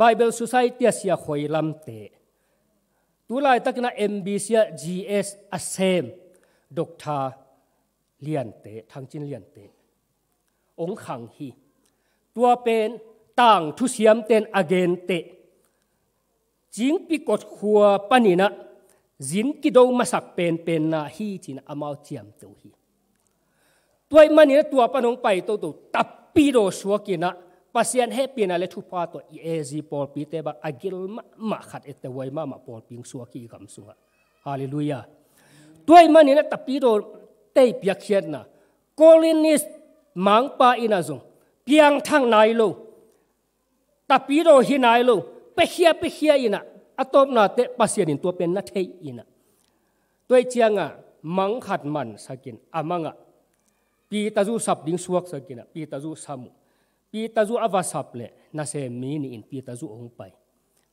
บเบิลส Society เสียคอยลำเตะตัวไล่ตักน่ะ MB เสีย GS อาเซมดกทาเลียนเตะทางจินเลียนเตะองขังฮีตัวเป็นต่างทุเสียมเต็นอเกนเตะจิงปีกดขัวปนินะจินกิดเมาสักเป็นเป็นนาฮีจินอามาเจียมตัวฮีตัวมันนี่ตัวปนองไปตัวตัวตับปีโดสวกินะเสียนเฮปีนอะไรทุพอตัวเอซีพอลปีเตบักอากิลมาขัดเอตเวยมามาพอลปิงสัวกี่คำสัวฮาเลลูยาตัวมันนี่นะตปีโดเตยปียกเชียนนะโคลินิสมังปาอินาซงพียงทางไหนโลตปีโดฮินไหนโลเปเชียเปเชียอินะอะตบนาเตพปเสียนินตัวเป็นนาเทอินะตัวเชียงอ่ะมังขัดมันสกินอามังอ่ะปีตาจูสับดิงสวกสกินอ่ะปีตาจูสามุปีตาจูอวาสับเลนาเซมีนี่อินปีตาจูองไป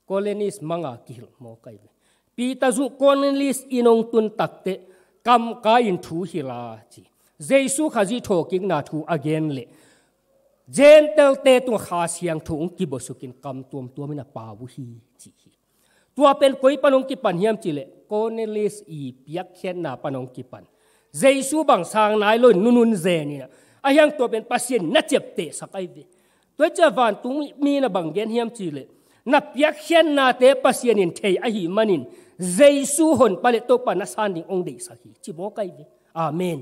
โอลนิสมังกิลมอไปปีตาจูโอลนิสอินองตุนตักเตกำกายินทูฮิลาจีเจสุขจิโทกิงนาทูอเกนเลเจนเตลเตตุงขาเสียงทุงกิบสุกินกำตัวมตัวมินาปาวุฮีจีตัวเป็นกุยปนงกิปันเฮียมจิเลโคเนลิสอีเปียกเชนนาปนงกิปันเจสุบังสางนายลอยนุนุนเจนี่นะอายังตัวเป็นปัสเซนนัดเจ็บเตะสักไอเวตัวเจ้าวานตุงมีนบังเกนเฮียมจีเลยนับยักเขียนนาเตปัสเซนินเทยอหิมันิน เจสูหนปเลโตปานัสานิองเดสักีจิบอกไอเวอาเมน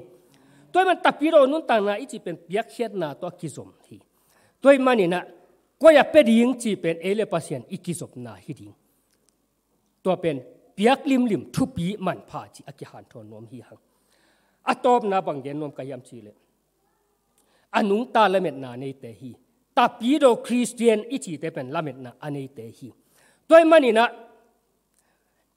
ตัวมันตับพิโรนุนต่างนาอิจิเป็นยักเขียนนาตัวกิจมทีตัวมันนี่นะก็อย่าเป็นยิงจีเป็นเอเลปัสเซนอีกิจมนาฮิดิงตัวเป็นยกลิมลิมทุปีมันพาจีอกิหันทอนนมฮีหังอตอบนาบังเกนนมกายามจีเลยอนุตาละเมตนาในเตหีตาปีโดคริสเตียนอิจิเตเป็นละเมตนาอันในเตหีโดยมันนี่นะ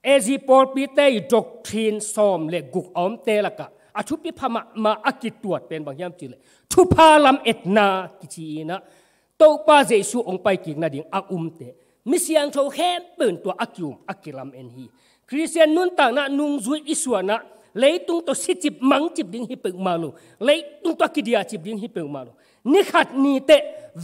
เอซิปอลปีเตยดอกทรีนซอมเลกุกออมเตละกะอาชุพิพมามาอักิตรวจเป็นบางยามจิเลยทุพาลัมเอ็ดนากิจีนะ โตปาเจสุองไปกิงนาดิงอักอุมเต มิเสียงโชแคมเปิ่ตัวอักยุมอักิลัมเอ็นฮี คริสเตียนนุนต่างนะนุงจุยอิสวนะลยตุงตัวสิจิบมังจิบดิ้งฮิปเปิลมาลุเลยตุงตัวกิดียาจิบดิ้งฮิปเปิลมาลุนี่ขัดนี่เต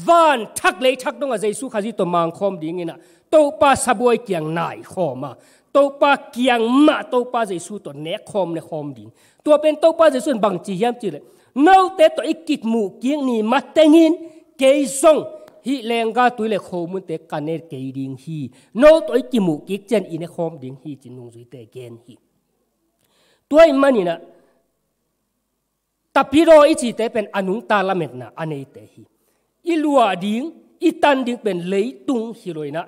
วานทักเลยทักต้องอาเซสุขาจิตตัวมังคอมดิ้งเงนะตัวปลาสบวยเกียงนายคอมาตัวปลาเกียงมาตัวปลาเซสุตัวเนคคอมเนคคอมดิ้งตัวเป็นตัวปลาเสุนบังจีเฮมจีเลยนอกเตตัวอีกิดมู่เกียงนี่มาเตงิน เกยซงฮิแรงกาตุยเลยคอมุนเตะกันเนเกยดิ้งฮีโนตัวอีกิมูกิจเจนอีเนคอมดิ้งฮีจินุงจุยเตเกนฮีตัวมันนี่นะแต่พี่รออีจีเตเป็นอนุตาลเมตนะอันนี้เตหีอีลัวดิงอีตันดิงเป็นเลยตุงฮิโรยนะ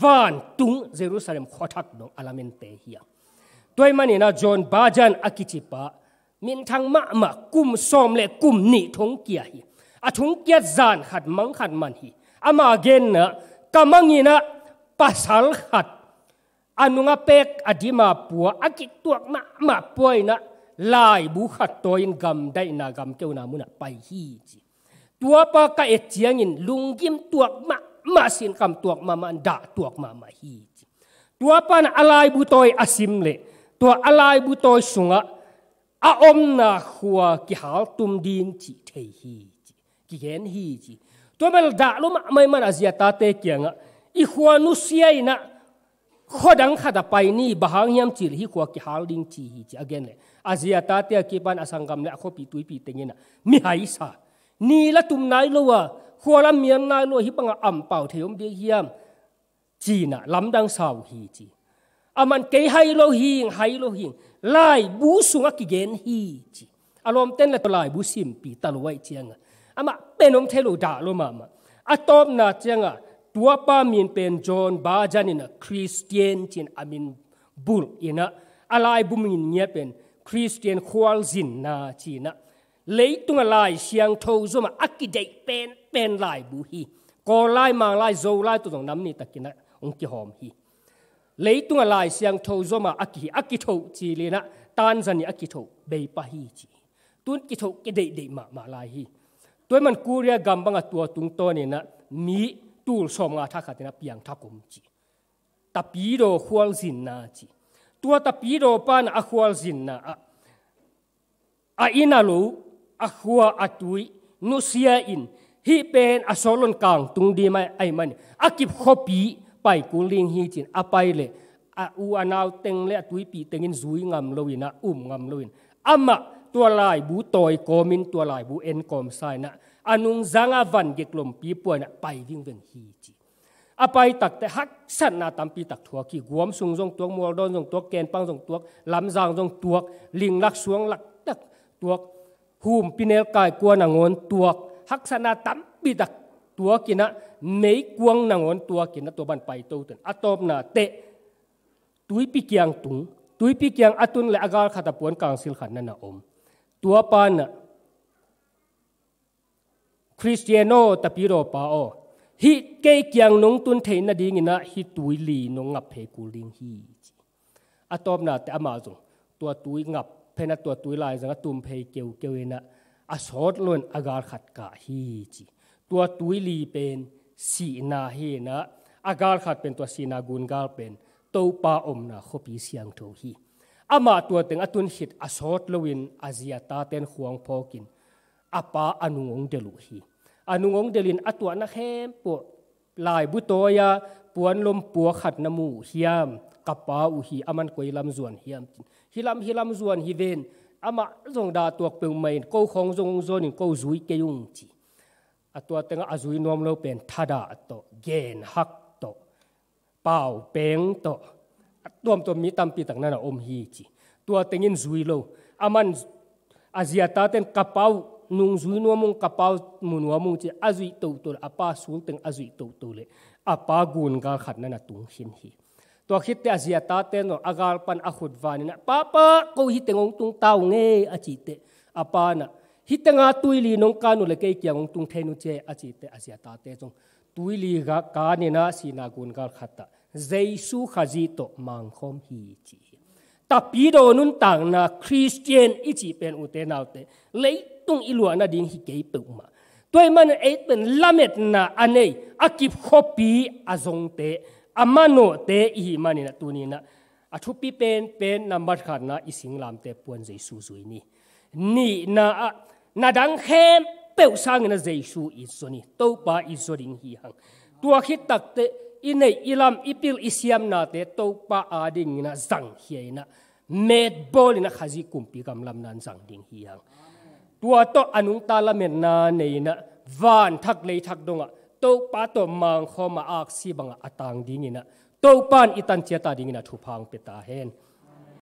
วานตุงเยรูซาเล็มขอทักดองอาลเมนเตหีตัวมันนี่นะจอห์นบาจันอากิจิปะมินทังมะมะกุมซอมและกุมนิทงเกียหีอทงเกียจานขัดมังขัดมันหีอามาเกนนะกามังนี่นะปัสสลขัด anunga pek adima pua akit tuak ma ma puai na lai bu khat toin gam dai na gam keu na muna pai hi chi tua pa ka e chiang in lungim tuak ma ma sin kam tuak ma ma da tuak ma ma hi chi tua pa na alai bu toi asim le tua alai bu toi sunga a om na khua ki hal tum din chi thei hi chi ki gen hi chi tua mel da lo ma mai man azia ta te kianga i khua nu siai na ขอดังขัดไปนี่บางเฮียมจีริควคิฮาลดิงจีฮิจีอีกเล้อาเซียตาเตียกีปันอสังกรรมและขอปีตุยปีเตงินะมีหายซานี่ละตุมนายลัวขวารำมียนนายลัวฮิปังอัมเป่าเทียมเบียเฮียมจีน่ะลำดังสาวฮิจีอามันเกยไฮโลฮิงไฮโลฮิงไล่บูสุงกิเกนฮิจีอารมณ์เต้นละตลายบูซิมปีตะลวยเจียงอามะเป็นอมเทลลดาลมามะอะตอมนาเจียงอะตัวป้ามีนเป็นจอนบาจานินะคริสเตียนจินอามินบุลอินะอะไรบุมินเนี่ยเป็นคริสเตียนควอลจินนาจีนะเลยตุงอะไรเสียงโทซมาอักิเดเป็นเป็นลายบุฮีก็ไล่มาไล่โจไล่ตัวตรงน้ำนี่ตะกินะองค์กิหอมฮีเลยตุงอะไรเสียงโทซมาอักกิอักกิโทจีเลยนะตานจันนี่อักกิโทเบยปะฮีจีตุนกิโทกิเดเดมามาลายฮีตัวมันกูเรียกำบังตัวตุงโตนี่นะมีตูสมงาทักขัดนะเปียงทักกุมจีตะปีโดขวลจินนาจีตัวตะปีโดปานอขวลจินนาอาอินาลูอขวอตุยนุเซียอินฮีเป็นอสลนกัางตุงดีไม่ไอมันอะกิบขบีไปกูลิงฮีจินอะไปเลยอาอูอานาวเต็งเลอตุยปีเต็งินซุยงามลวินะอุ่มงามลวินอามะตัวลายบูตอยกอมินตัวลายบูเอ็นกอมไซนะอนุงจังอาวันเกลมปีป่วยน่ะไปวิ่งเป็นฮีจีอไปตักแต่ฮักสันนาตามปีตักทัวกี่หวมสูงทรงตัวมัวดนทรงตัวแกนปังทรงตัวลำจางทรงตัวลิงลักสวงลักตักตัวหูมปีเนลกายกัวนังโอนตัวฮักสันนาตามปีตักตัวกินะไม่กวงนังโอนตัวกินะตัวบันไปโตถึนอตอบนาเตะตุยปีเกียงตุงตุยปีเกียงอตุนและอาการขาดป่วนกลางสิลขันนันอมตัวปานน่ะคริสเตียโนตะปิโรปาโอฮิเกเกียงนงตุนเทนดีงินะฮิตุยลีนงงับเพกูลิงฮีอะตอมนาแต่อามาจงตัวตุยงับเพนตัวตุยลายสังตุมเพเกียวเกียวนะอาสอดล้วนอาการขัดกะฮีจีตัวตุยลีเป็นสีนาเฮนะอาการขัดเป็นตัวสีนากุนกาลเป็นตัวปาอมนะขบีเสียงโทฮีอามาตัวถึงอตุนหิดอาสอดลวินอาเซียตาเตนขวงพอกิน apa anungong deluhi anungong delin atua na hem po lai butoya puan lom pua khat namu hiam kapa u hi aman koi lam zuan hiam hilam hilam zuan hi ven ama zong da tuak pe main ko khong zong zonin ko zui ke yung chi atua tenga azui nom lo pen thada to gen hak to pau peng to tuam to mi tam pi tak na na om hi chi tua tengin zui lo aman azia ta ten kapau นุ่งซุยนัวมุงกระเป๋ามุนัวมุงจะอาจุยตัวตัวอาป้าสูงตึงอาจุยตัวตัวเลยอาป้ากูนกาขัดนั่นตุงหินหีตัวคิดแต่อาเซียตาเตนอากาลปันอาขุดวานีนะป้าป้ากูฮิตงงตุงเต้าเงอาจิตเตอาป้าน่ะฮิตงาตุยลีนงกานุเลเกียงงตุงเทนุเจอาจิตเตอาเซียตาเตจงตุยลีกากาเนีนะสีนากูนกาขัดตาเจสุขจิตตมังคมฮีจีตับีโดนุนต่างนะคริสเตียนอิจิเป็นอุเตนาวเตเลยตุงอิลวนาดินฮิเกปุมา ตัวมันเอเป็นลามิตนะอันเนอักิบขอปีอาจงเตอามาโนเตอีมันนะตัวนี้นะอัทุปีเป็นเป็นนัมบัดขานนะอิสิงลามเตปวนเจสุสุยนี่นี่นะนาดังเข้มเป้าสร้างนะเจสุอิสุนีโตปาอิสุริงฮิฮังตัวคิดตักเต in nei ilam ipil isiam na te to pa ading na zang hiai na med bol na khazi kumpi kam lam nan zang ding hiang tua to anung ta la men na nei na van thak lei thak donga to pa to mang kho ma ak si banga atang ding ina to pan itan chia ta ding ina thu phang pe ta hen